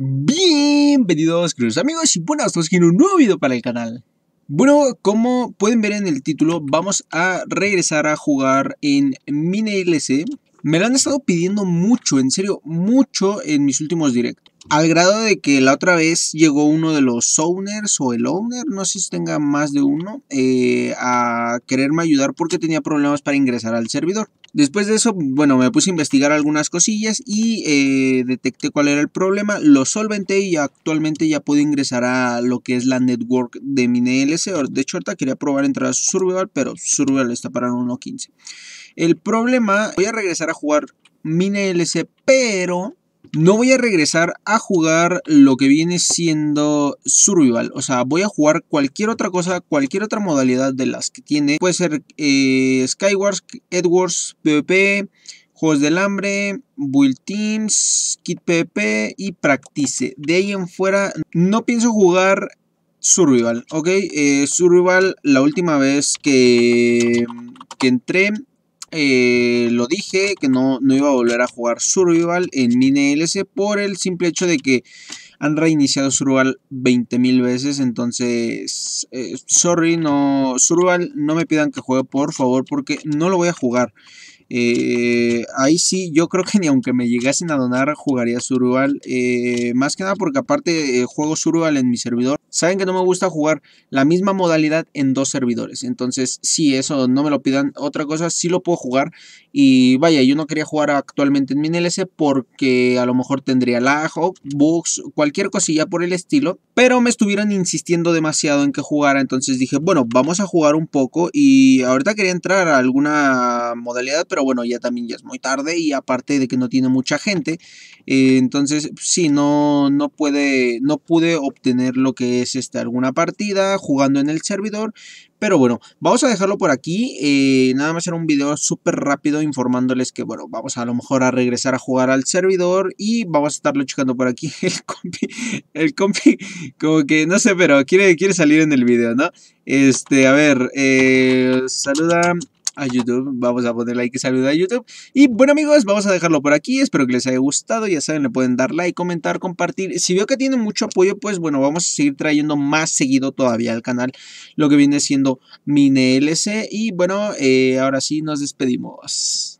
Bienvenidos queridos amigos y buenas tardes en un nuevo video para el canal Bueno, como pueden ver en el título, vamos a regresar a jugar en Mine LC Me lo han estado pidiendo mucho, en serio, mucho en mis últimos directos al grado de que la otra vez llegó uno de los owners o el owner, no sé si tenga más de uno, eh, a quererme ayudar porque tenía problemas para ingresar al servidor. Después de eso, bueno, me puse a investigar algunas cosillas y eh, detecté cuál era el problema, lo solventé y actualmente ya puedo ingresar a lo que es la network de Mine LC. De hecho, ahorita quería probar entrar a survival, pero survival está para 1.15. El problema, voy a regresar a jugar Mine LC, pero no voy a regresar a jugar lo que viene siendo Survival. O sea, voy a jugar cualquier otra cosa, cualquier otra modalidad de las que tiene. Puede ser eh, Skywars, Edwards, PvP, Juegos del Hambre, Build Teams, Kit PvP y Practice. De ahí en fuera no pienso jugar Survival, ¿ok? Eh, survival la última vez que, que entré eh, lo dije que no, no iba a volver a jugar Survival en LC. por el simple hecho de que han reiniciado Survival 20.000 veces. Entonces, eh, sorry, no, Survival no me pidan que juegue por favor porque no lo voy a jugar. Eh, ahí sí, yo creo que ni aunque me llegasen a donar jugaría Survival. más que nada porque aparte juego Survival en mi servidor. Saben que no me gusta jugar la misma modalidad en dos servidores. Entonces, si eso no me lo pidan. Otra cosa, sí lo puedo jugar. Y vaya, yo no quería jugar actualmente en mi porque a lo mejor tendría lag bugs, cualquier cosilla por el estilo. Pero me estuvieron insistiendo demasiado en que jugara. Entonces dije, bueno, vamos a jugar un poco. Y ahorita quería entrar a alguna modalidad, pero bueno, ya también ya es muy tarde. Y aparte de que no tiene mucha gente. Eh, entonces, sí, no, no, puede, no pude obtener lo que es este, alguna partida jugando en el servidor. Pero bueno, vamos a dejarlo por aquí. Eh, nada más era un video súper rápido informándoles que, bueno, vamos a, lo mejor a regresar a jugar al servidor y vamos a estarlo checando por aquí. El compi, el compi como que, no sé, pero quiere, quiere salir en el video, ¿no? Este, a ver, eh, saluda a YouTube. Vamos a poner like y saluda a YouTube. Y bueno amigos, vamos a dejarlo por aquí. Espero que les haya gustado. Ya saben, le pueden dar like, comentar, compartir. Si veo que tiene mucho apoyo, pues bueno, vamos a seguir trayendo más seguido todavía al canal lo que viene siendo Mine LC. Y bueno, eh, ahora sí nos despedimos.